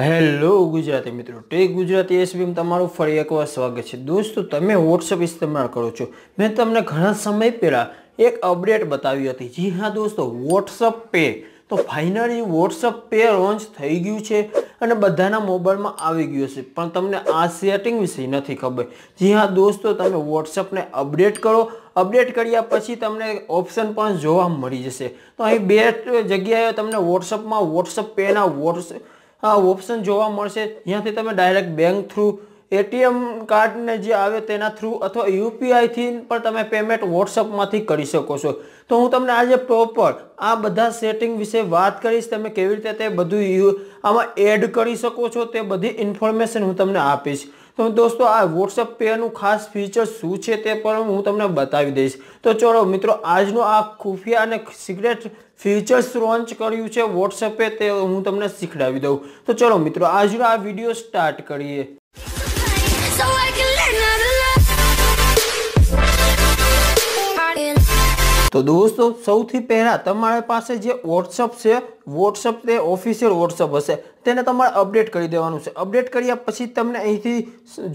hello Gujarati મિત્રો tech Gujarati એસબીમ તમારું ફરી એકવાર સ્વાગત છે દોસ્તો તમે વોટ્સઅપ ઇસ્તેમાલ કરો છો મેં તમને ઘણા સમય પહેલાં એક અપડેટ બતાવી હતી જી હા દોસ્તો વોટ્સઅપ પે તો ફાઇનલી વોટ્સઅપ પે લોન્ચ થઈ ગયું છે અને બધાના મોબાઈલમાં આવી ગયું છે પણ તમને આ સેટિંગ વિશે નથી ખબર જી હા દોસ્તો તમે વોટ્સઅપને અપડેટ કરો અપડેટ કર્યા પછી તમને ઓપ્શન પણ જોવા મળી જશે તો અહીં બે જગ્યાએ તમને વોટ્સઅપમાં વોટ્સઅપ પેના વોટ્સઅપ ઓપ્શન જોવા મળશે ત્યાંથી તમે ડાયરેક્ટ બેંક થ્રુ એટીએમ કાર્ડને જે આવે તેના થ્રુ અથવા યુપીઆઈથી પણ તમે પેમેન્ટ વોટ્સઅપમાંથી કરી શકો છો તો હું તમને આજે પ્રોપર આ બધા સેટિંગ વિશે વાત કરીશ તમે કેવી રીતે તે બધું આમાં એડ કરી શકો છો તે બધી ઇન્ફોર્મેશન હું તમને આપીશ તો દોસ્તો આ વોટ્સઅપ પેનું ખાસ ફીચર શું છે તે પણ હું તમને બતાવી દઈશ તો ચલો મિત્રો આજનો આ ખુફિયા અને સિક્રેટ ફીચર્સ લોન્ચ કર્યું છે વોટ્સઅપે તે હું તમને શીખડાવી દઉં તો ચલો મિત્રો આજનો આ વિડીયો સ્ટાર્ટ કરીએ તો દોસ્તો સૌથી પહેલાં તમારા પાસે જે વોટ્સઅપ છે વોટ્સઅપ તે ઓફિશિયલ વોટ્સઅપ હશે તેને તમારે અપડેટ કરી દેવાનું છે અપડેટ કર્યા પછી તમને અહીંથી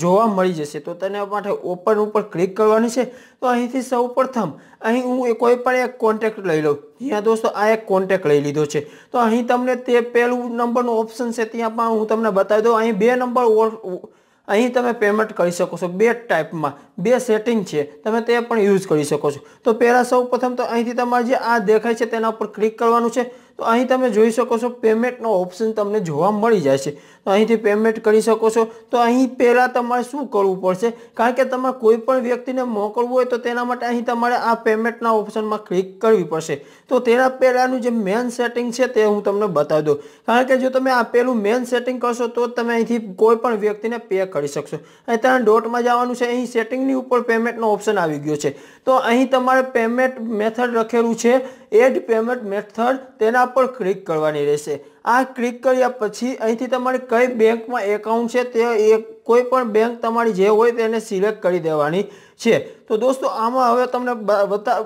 જોવા મળી જશે તો તેના માટે ઓપન ઉપર ક્લિક કરવાની છે તો અહીંથી સૌ પ્રથમ અહીં હું કોઈ પણ એક કોન્ટેક્ટ લઈ લઉં અહીંયા દોસ્તો આ એક કોન્ટેક્ટ લઈ લીધો છે તો અહીં તમને તે પહેલું નંબરનો ઓપ્શન છે ત્યાં પણ હું તમને બતાવી દઉં અહીં બે નંબર અહીં તમે પેમેન્ટ કરી શકો છો બે ટાઈપમાં બે સેટિંગ છે તમે તે પણ યુઝ કરી શકો છો તો પહેલાં સૌ પ્રથમ તો અહીંથી તમારે જે આ દેખાય છે તેના ઉપર ક્લિક કરવાનું છે તો અહીં તમે જોઈ શકો છો પેમેન્ટનો ઓપ્શન તમને જોવા મળી જાય છે તો અહીંથી પેમેન્ટ કરી શકો છો તો અહીં પહેલાં તમારે શું કરવું પડશે કારણ કે તમારે કોઈ પણ વ્યક્તિને મોકલવું હોય તો તેના માટે અહીં તમારે આ પેમેન્ટના ઓપ્શનમાં ક્લિક કરવી પડશે તો તેના પહેલાંનું જે મેન સેટિંગ છે તે હું તમને બતાવી દઉં કારણ કે જો તમે આ પહેલું મેન સેટિંગ કરશો તો તમે અહીંથી કોઈ પણ વ્યક્તિને પે કરી શકશો અહીં તમે ડોટમાં જવાનું છે અહીં સેટિંગની ઉપર પેમેન્ટનો ઓપ્શન આવી ગયો છે તો અહીં તમારે પેમેન્ટ મેથડ રખેલું છે એડ પેમેન્ટ મેથડ તેના પર ક્લિક કરવાની રહેશે આ ક્લિક કર્યા પછી અહીંથી તમારે કઈ બેંકમાં એકાઉન્ટ છે તે એક કોઈ પણ બેંક તમારી જે હોય તેને સિલેક્ટ કરી દેવાની છે તો દોસ્તો આમાં હવે તમને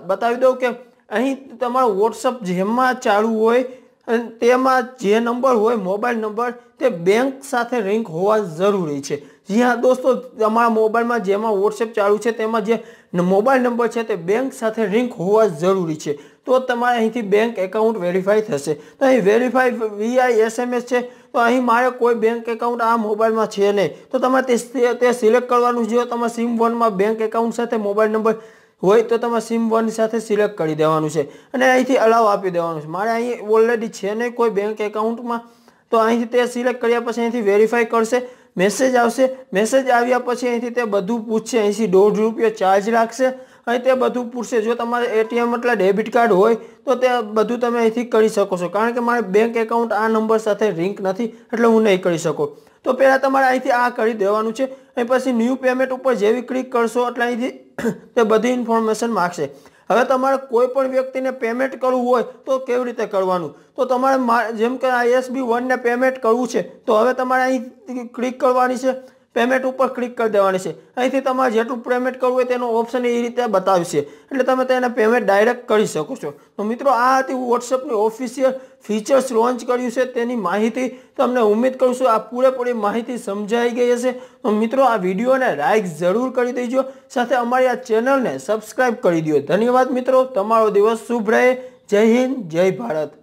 બતાવી દઉં કે અહીં તમારો વોટ્સઅપ જેમાં ચાલુ હોય તેમાં જે નંબર હોય મોબાઈલ નંબર તે બેંક સાથે લિંક હોવા જરૂરી છે જી હા દોસ્તો તમારા મોબાઈલમાં જેમાં વોટ્સએપ ચાલુ છે તેમાં જે મોબાઈલ નંબર છે તે બેંક સાથે લિંક હોવા જરૂરી છે તો તમારે અહીંથી બેંક એકાઉન્ટ વેરીફાઈ થશે તો અહીં વેરીફાઈ વીઆઈ એસએમએસ છે તો અહીં મારે કોઈ બેંક એકાઉન્ટ આ મોબાઈલમાં છે નહીં તો તમારે તે સિલેક્ટ કરવાનું છે તમારે સિમ વનમાં બેંક એકાઉન્ટ સાથે મોબાઈલ નંબર હોય તો તમારે સિમ વન સાથે સિલેક્ટ કરી દેવાનું છે અને અહીંથી અલાવ આપી દેવાનું છે મારે અહીં ઓલરેડી છે નહીં કોઈ બેંક એકાઉન્ટમાં તો અહીંથી તે સિલેક્ટ કર્યા પછી અહીંથી વેરીફાઈ કરશે મેસેજ આવશે મેસેજ આવ્યા પછી અહીંથી તે બધું પૂછશે અહીંથી દોઢ રૂપિયો ચાર્જ લાગશે અહીં તે બધું પૂરશે જો તમારે એટીએમ એટલે ડેબિટ કાર્ડ હોય તો તે બધું તમે અહીંથી કરી શકો છો કારણ કે મારે બેંક એકાઉન્ટ આ નંબર સાથે લિંક નથી એટલે હું નહીં કરી શકું તો પહેલાં તમારે અહીંથી આ કરી દેવાનું છે અહીં પછી ન્યૂ પેમેન્ટ ઉપર જેવી ક્લિક કરશો એટલે અહીંથી તે બધી ઇન્ફોર્મેશન માગશે હવે તમારે કોઈ પણ વ્યક્તિને પેમેન્ટ કરવું હોય તો કેવી રીતે કરવાનું તો તમારે જેમ કે આઈએસબી વનને પેમેન્ટ કરવું છે તો હવે તમારે અહીં ક્લિક કરવાની છે પેમેન્ટ ઉપર ક્લિક કરી દેવાની છે અહીંથી તમારે જેટલું પેમેન્ટ કરવું હોય તેનો ઓપ્શન એ રીતે બતાવશે એટલે તમે તેને પેમેન્ટ ડાયરેક્ટ કરી શકો છો તો મિત્રો આ હતી વોટ્સઅપની ઓફિશિયલ ફીચર્સ લોન્ચ કર્યું છે તેની માહિતી તમને ઉમેદ કરું છું આ પૂરેપૂરી માહિતી સમજાઈ ગઈ હશે તો મિત્રો આ વિડીયોને લાઇક જરૂર કરી દેજો સાથે અમારી આ ચેનલને સબસ્ક્રાઈબ કરી દો ધન્યવાદ મિત્રો તમારો દિવસ શુભ રહે જય હિન્દ જય ભારત